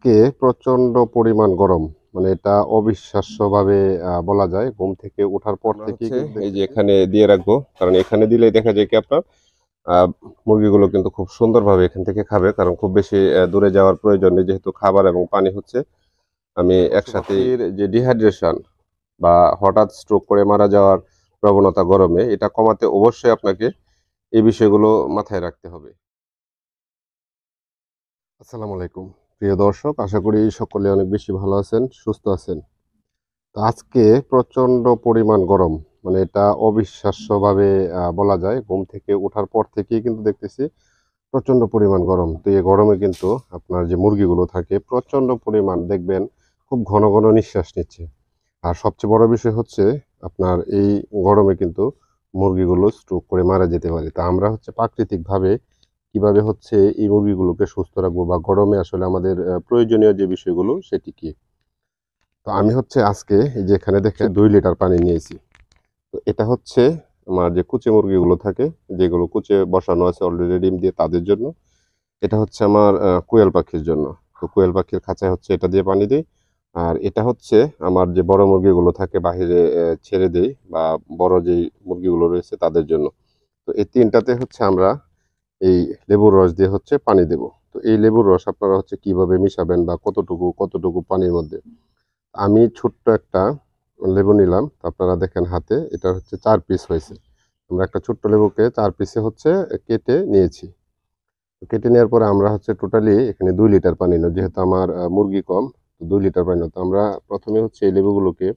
আজকে প্রচণ্ড পরিমাণ গরম মানে এটা অবিশ্বাস্যভাবে বলা যায় ঘুম থেকে ওঠার পর থেকে এই যে এখানে দিয়ে রাখবো কারণ এখানে দিলে দেখা যায় কি আপনার মুরগিগুলো কিন্তু খুব সুন্দরভাবে এখান থেকে খাবে কারণ খুব বেশি দূরে যাওয়ার প্রয়োজন নেই যেহেতু খাবার এবং পানি হচ্ছে আমি আচ্ছা, একসাথে যে ডিহাইড্রেশন বা হঠাৎ স্ট্রোক করে মারা যাওয়ার প্রবণতা গরমে এটা কমাতে অবশ্যই আপনাকে এই বিষয়গুলো মাথায় রাখতে হবে আসসালামু আলাইকুম প্রিয় দর্শক আশা করি সকলে অনেক বেশি ভালো আছেন সুস্থ আছেন আজকে প্রচণ্ড পরিমাণ গরম মানে এটা অবিশ্বাস্যভাবে বলা যায় ঘুম থেকে ওঠার পর থেকেই কিন্তু দেখতেছি প্রচণ্ড পরিমাণ গরম তো এই গরমে কিন্তু আপনার যে মুরগিগুলো থাকে প্রচণ্ড পরিমাণ দেখবেন খুব ঘন ঘন নিঃশ্বাস নিচ্ছে আর সবচেয়ে বড় বিষয় হচ্ছে আপনার এই গরমে কিন্তু মুরগিগুলো স্ট্রোক করে মারা যেতে পারে তা আমরা হচ্ছে প্রাকৃতিকভাবে কিভাবে হচ্ছে এই মুরগিগুলোকে সুস্থ রাখবো বা গরমে আসলে আমাদের প্রয়োজনীয় যে বিষয়গুলো সেটি কি তো আমি হচ্ছে আজকে এই যে এখানে দেখে দুই লিটার পানি নিয়েছি তো এটা হচ্ছে আমার যে কুচে মুরগিগুলো থাকে যেগুলো কুচে বসানো আছে অলরেডি ডিম দিয়ে তাদের জন্য এটা হচ্ছে আমার কোয়েল পাখির জন্য তো কোয়েল পাখির খাঁচায় হচ্ছে এটা দিয়ে পানি দিই আর এটা হচ্ছে আমার যে বড় মুরগিগুলো থাকে বাহিরে ছেড়ে দেই বা বড় যেই মুরগিগুলো রয়েছে তাদের জন্য তো এই তিনটাতে হচ্ছে আমরা এই লেবুর রস দিয়ে হচ্ছে পানি দেব তো এই লেবুর রস আপনারা হচ্ছে কিভাবে মিশাবেন বা কতটুকু কতটুকু পানির মধ্যে আমি ছোট্ট একটা লেবু নিলাম আপনারা দেখেন হাতে এটা হচ্ছে চার পিস হয়েছে আমরা একটা ছোট্ট লেবুকে চার পিসে হচ্ছে কেটে নিয়েছি কেটে নেওয়ার পরে আমরা হচ্ছে টোটালি এখানে দুই লিটার পানি নিল যেহেতু আমার মুরগি কম দুই লিটার পানি তো আমরা প্রথমে হচ্ছে এই লেবুগুলোকে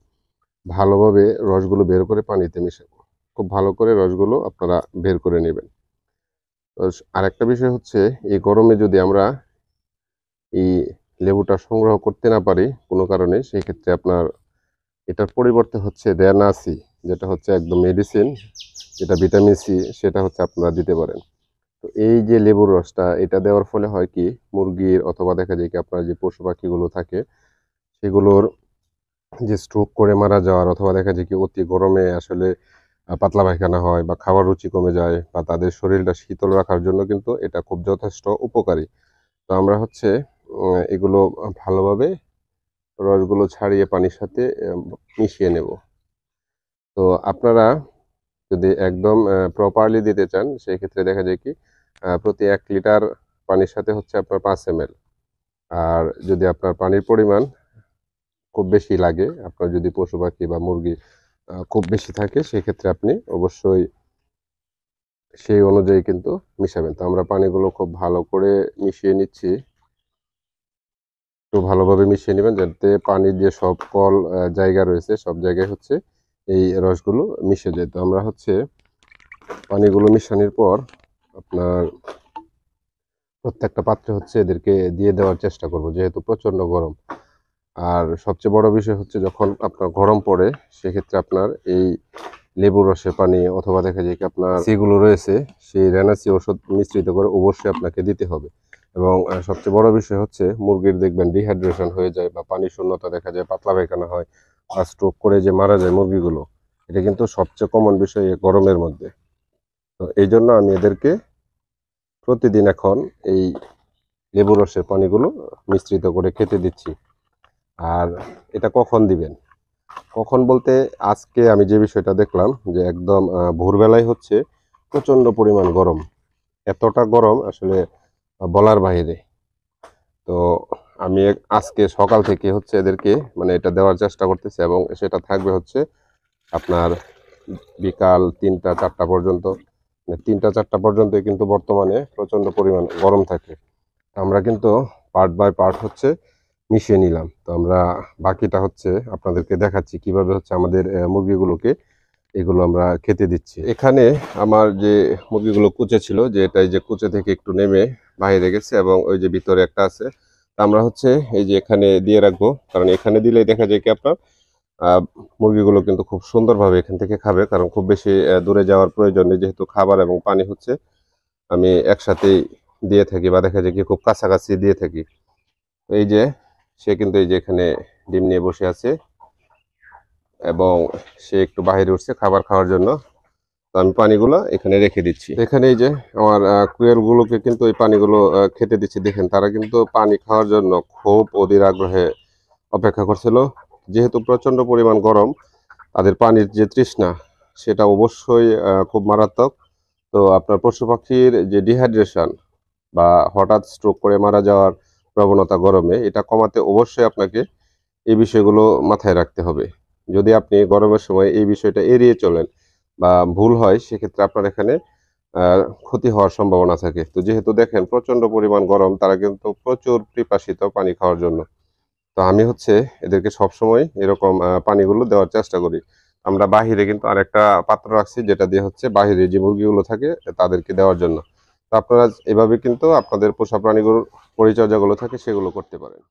ভালোভাবে রসগুলো বের করে পানিতে মিশাবো খুব ভালো করে রসগুলো আপনারা বের করে নেবেন আর একটা বিষয় হচ্ছে এই গরমে যদি আমরা এই লেবুটা সংগ্রহ করতে না পারি কোনো কারণে সেই ক্ষেত্রে আপনার এটার পরিবর্তে হচ্ছে দেয়ানাসি যেটা হচ্ছে একদম মেডিসিন যেটা ভিটামিন সি সেটা হচ্ছে আপনারা দিতে পারেন তো এই যে লেবুর রসটা এটা দেওয়ার ফলে হয় কি মুরগির অথবা দেখা যায় কি আপনার যে পশু পাখিগুলো থাকে সেগুলোর যে স্ট্রোক করে মারা যাওয়ার অথবা দেখা যায় কি অতি গরমে আসলে পাতলা পায়খানা হয় বা খাওয়ার রুচি কমে যায় বা তাদের শরীরটা শীতল রাখার জন্য কিন্তু এটা খুব যথেষ্ট উপকারী তো আমরা হচ্ছে এগুলো ভালোভাবে রসগুলো ছাড়িয়ে পানির সাথে মিশিয়ে নেব তো আপনারা যদি একদম প্রপারলি দিতে চান সেই ক্ষেত্রে দেখা যায় কি প্রতি এক লিটার পানির সাথে হচ্ছে আপনার পাঁচ এম আর যদি আপনার পানির পরিমাণ খুব বেশি লাগে আপনার যদি পশু পাখি বা মুরগি খুব বেশি থাকে সেক্ষেত্রে আপনি অবশ্যই সেই অনুযায়ী কিন্তু মিশাবেন তো আমরা পানিগুলো খুব ভালো করে মিশিয়ে নিচ্ছি একটু ভালোভাবে মিশিয়ে নেবেন যাতে পানির যে সব কল জায়গা রয়েছে সব জায়গায় হচ্ছে এই রসগুলো মিশে যায় তো আমরা হচ্ছে পানিগুলো মিশানোর পর আপনার প্রত্যেকটা পাত্রে হচ্ছে এদেরকে দিয়ে দেওয়ার চেষ্টা করব যেহেতু প্রচণ্ড গরম আর সবচেয়ে বড় বিষয় হচ্ছে যখন আপনার গরম পড়ে সেক্ষেত্রে আপনার এই লেবু রসের পানি অথবা দেখা যায় কি আপনার সেগুলো রয়েছে সেই রেনাসি ওষুধ মিশ্রিত করে অবশ্যই আপনাকে দিতে হবে এবং সবচেয়ে বড় বিষয় হচ্ছে মুরগির দেখবেন ডিহাইড্রেশন হয়ে যায় বা পানি শূন্যতা দেখা যায় পাতলা পায়খানা হয় বা স্ট্রোক করে যে মারা যায় মুরগিগুলো এটা কিন্তু সবচেয়ে কমন বিষয় গরমের মধ্যে তো এই জন্য আমি এদেরকে প্রতিদিন এখন এই লেবু রসের পানিগুলো মিশ্রিত করে খেতে দিচ্ছি আর এটা কখন দিবেন কখন বলতে আজকে আমি যে বিষয়টা দেখলাম যে একদম ভোরবেলায় হচ্ছে প্রচণ্ড পরিমাণ গরম এতটা গরম আসলে বলার বাইরে তো আমি আজকে সকাল থেকে হচ্ছে এদেরকে মানে এটা দেওয়ার চেষ্টা করতেছি এবং সেটা থাকবে হচ্ছে আপনার বিকাল তিনটা চারটা পর্যন্ত মানে তিনটা চারটা পর্যন্ত কিন্তু বর্তমানে প্রচণ্ড পরিমাণ গরম থাকে আমরা কিন্তু পার্ট বাই পার্ট হচ্ছে মিশিয়ে নিলাম তো আমরা বাকিটা হচ্ছে আপনাদেরকে দেখাচ্ছি কিভাবে হচ্ছে আমাদের মুরগিগুলোকে এগুলো আমরা খেতে দিচ্ছি এখানে আমার যে মুরগিগুলো কুচে ছিল যে এটাই যে কুচে থেকে একটু নেমে বাইরে গেছে এবং ওই যে ভিতরে একটা আছে আমরা হচ্ছে এই যে এখানে দিয়ে রাখবো কারণ এখানে দিলে দেখা যায় কি আপনার মুরগিগুলো কিন্তু খুব সুন্দরভাবে এখান থেকে খাবে কারণ খুব বেশি দূরে যাওয়ার প্রয়োজন নেই যেহেতু খাবার এবং পানি হচ্ছে আমি একসাথেই দিয়ে থাকি বা দেখা যায় কি খুব কাছাকাছি দিয়ে থাকি এই যে সে কিন্তু এই যে এখানে ডিম নিয়ে বসে আছে এবং সে একটু বাইরে উঠছে খাবার খাওয়ার জন্য তো আমি পানিগুলো এখানে রেখে দিচ্ছি এখানে এই যে আমার কুয়েলগুলোকে কিন্তু এই পানিগুলো খেতে দিচ্ছি দেখেন তারা কিন্তু পানি খাওয়ার জন্য খুব অধীর আগ্রহে অপেক্ষা করছিল যেহেতু প্রচণ্ড পরিমাণ গরম তাদের পানির যে তৃষ্ণা সেটা অবশ্যই খুব মারাত্মক তো আপনার পশু পাখির যে ডিহাইড্রেশন বা হঠাৎ স্ট্রোক করে মারা যাওয়ার প্রবণতা গরমে এটা কমাতে অবশ্যই আপনাকে এই বিষয়গুলো মাথায় রাখতে হবে যদি আপনি গরমের সময় এই বিষয়টা এড়িয়ে চলেন বা ভুল হয় সেক্ষেত্রে আপনার এখানে ক্ষতি হওয়ার সম্ভাবনা থাকে তো যেহেতু দেখেন প্রচণ্ড পরিমাণ গরম তারা কিন্তু প্রচুর পিপাসিত পানি খাওয়ার জন্য তো আমি হচ্ছে এদেরকে সবসময় এরকম পানিগুলো দেওয়ার চেষ্টা করি আমরা বাহিরে কিন্তু আরেকটা পাত্র রাখছি যেটা দিয়ে হচ্ছে বাহিরে যে মুরগিগুলো থাকে তাদেরকে দেওয়ার জন্য আপনারা এভাবে কিন্তু আপনাদের পোষা প্রাণীগুলোর পরিচর্যাগুলো থাকে সেগুলো করতে পারেন